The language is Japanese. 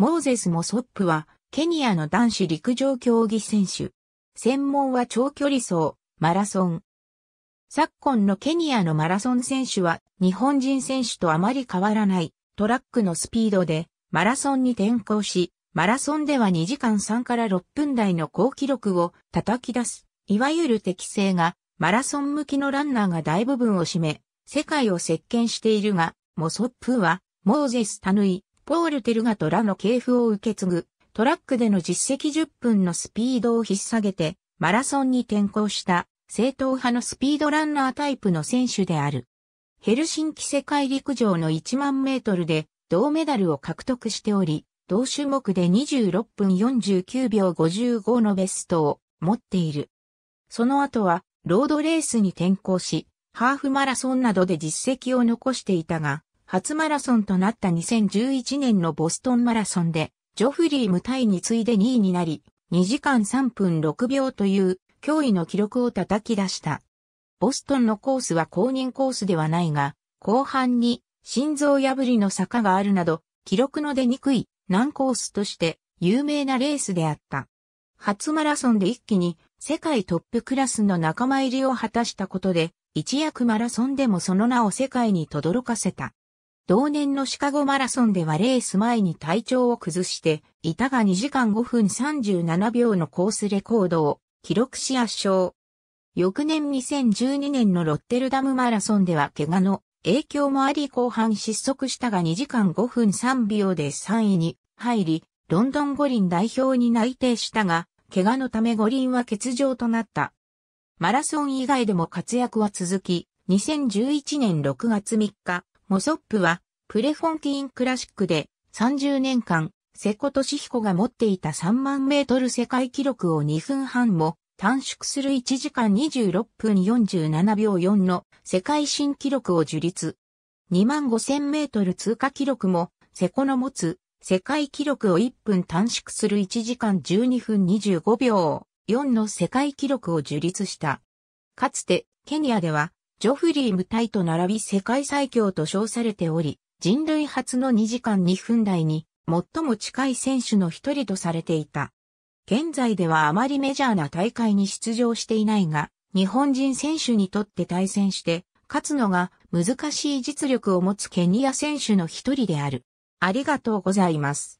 モーゼス・モソップは、ケニアの男子陸上競技選手。専門は長距離走、マラソン。昨今のケニアのマラソン選手は、日本人選手とあまり変わらない、トラックのスピードで、マラソンに転向し、マラソンでは2時間3から6分台の高記録を叩き出す、いわゆる適性が、マラソン向きのランナーが大部分を占め、世界を席巻しているが、モソップは、モーゼス・タヌイ、ポール・テルが虎の系譜を受け継ぐ、トラックでの実績10分のスピードを引っ下げて、マラソンに転向した、正統派のスピードランナータイプの選手である。ヘルシンキ世界陸上の1万メートルで銅メダルを獲得しており、同種目で26分49秒55のベストを持っている。その後はロードレースに転向し、ハーフマラソンなどで実績を残していたが、初マラソンとなった2011年のボストンマラソンで、ジョフリー・ムタイに次いで2位になり、2時間3分6秒という驚異の記録を叩き出した。ボストンのコースは公認コースではないが、後半に心臓破りの坂があるなど、記録の出にくい難コースとして有名なレースであった。初マラソンで一気に世界トップクラスの仲間入りを果たしたことで、一躍マラソンでもその名を世界に轟かせた。同年のシカゴマラソンではレース前に体調を崩して、いたが2時間5分37秒のコースレコードを記録し圧勝。翌年2012年のロッテルダムマラソンでは怪我の影響もあり後半失速したが2時間5分3秒で3位に入り、ロンドン五輪代表に内定したが、怪我のため五輪は欠場となった。マラソン以外でも活躍は続き、2011年6月3日、モソップは、プレフォンティーンクラシックで30年間、瀬古ヒ彦が持っていた3万メートル世界記録を2分半も短縮する1時間26分47秒4の世界新記録を樹立。2万5000メートル通過記録も、瀬古の持つ世界記録を1分短縮する1時間12分25秒4の世界記録を樹立した。かつて、ケニアでは、ジョフリー・ムタイと並び世界最強と称されており、人類初の2時間2分台に最も近い選手の一人とされていた。現在ではあまりメジャーな大会に出場していないが、日本人選手にとって対戦して、勝つのが難しい実力を持つケニア選手の一人である。ありがとうございます。